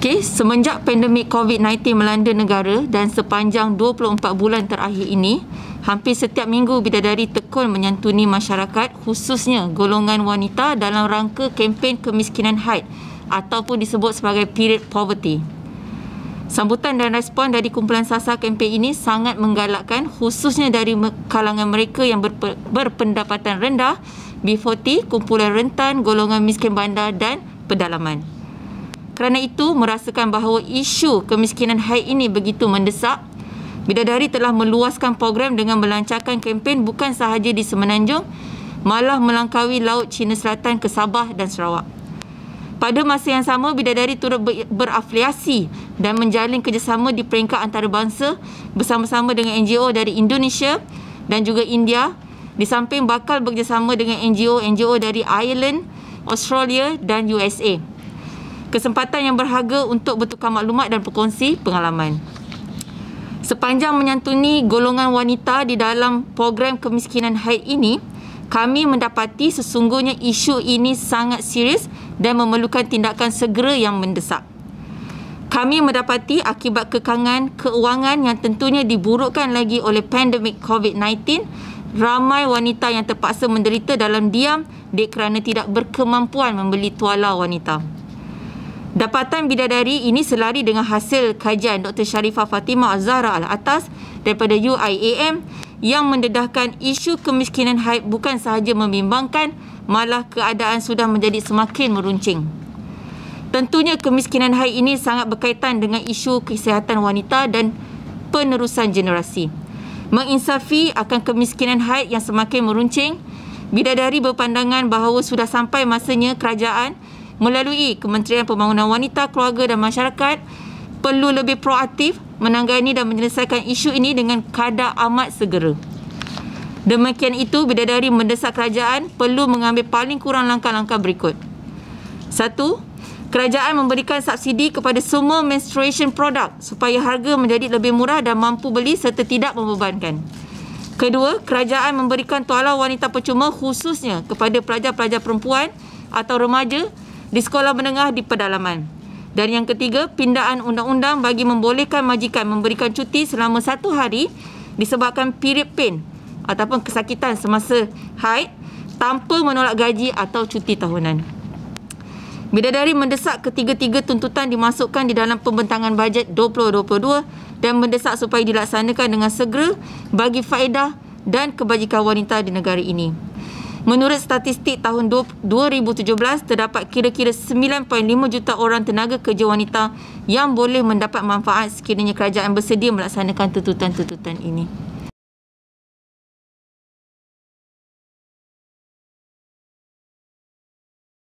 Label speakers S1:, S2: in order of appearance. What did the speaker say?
S1: Okey, semenjak pandemik COVID-19 melanda negara dan sepanjang 24 bulan terakhir ini, hampir setiap minggu bidadari tekun menyantuni masyarakat khususnya golongan wanita dalam rangka kempen kemiskinan haid ataupun disebut sebagai period poverty. Sambutan dan respon dari kumpulan sasar kempen ini sangat menggalakkan khususnya dari kalangan mereka yang berpe- berpendapatan rendah B40, kumpulan rentan, golongan miskin bandar dan pedalaman. Kerana itu merasakan bahawa isu kemiskinan high ini begitu mendesak Bidadari telah meluaskan program dengan melancarkan kempen bukan sahaja di Semenanjung malah melangkaui Laut Cina Selatan ke Sabah dan Sarawak. Pada masa yang sama, Bidadari turut berafiliasi dan menjalin kerjasama di peringkat antarabangsa bersama-sama dengan NGO dari Indonesia dan juga India di samping bakal bekerjasama dengan NGO-NGO dari Ireland, Australia dan USA kesempatan yang berharga untuk bertukar maklumat dan berkongsi pengalaman. Sepanjang menyantuni golongan wanita di dalam program kemiskinan haid ini, kami mendapati sesungguhnya isu ini sangat serius dan memerlukan tindakan segera yang mendesak. Kami mendapati akibat kekangan keuangan yang tentunya diburukkan lagi oleh pandemik COVID-19, ramai wanita yang terpaksa menderita dalam diam kerana tidak berkemampuan membeli tuala wanita. Dapatan bidadari ini selari dengan hasil kajian Dr. Sharifah Fatimah Azhara al atas daripada UIAM yang mendedahkan isu kemiskinan haid bukan sahaja membimbangkan malah keadaan sudah menjadi semakin meruncing. Tentunya kemiskinan haid ini sangat berkaitan dengan isu kesihatan wanita dan penerusan generasi. Menginsafi akan kemiskinan haid yang semakin meruncing, bidadari berpandangan bahawa sudah sampai masanya kerajaan melalui Kementerian Pembangunan Wanita, Keluarga dan Masyarakat perlu lebih proaktif menangani dan menyelesaikan isu ini dengan kadar amat segera. Demikian itu, bidadari mendesak kerajaan perlu mengambil paling kurang langkah-langkah berikut. Satu, kerajaan memberikan subsidi kepada semua menstruation product supaya harga menjadi lebih murah dan mampu beli serta tidak membebankan. Kedua, kerajaan memberikan tualah wanita percuma khususnya kepada pelajar-pelajar perempuan atau remaja di sekolah menengah di pedalaman. Dan yang ketiga, pindaan undang-undang bagi membolehkan majikan memberikan cuti selama satu hari disebabkan period pain ataupun kesakitan semasa haid tanpa menolak gaji atau cuti tahunan. Bidadari mendesak ketiga-tiga tuntutan dimasukkan di dalam pembentangan bajet 2022 dan mendesak supaya dilaksanakan dengan segera bagi faedah dan kebajikan wanita di negara ini. Menurut statistik tahun 2017, terdapat kira-kira 9.5 juta orang tenaga kerja wanita yang boleh mendapat manfaat sekiranya kerajaan bersedia melaksanakan tuntutan-tuntutan ini.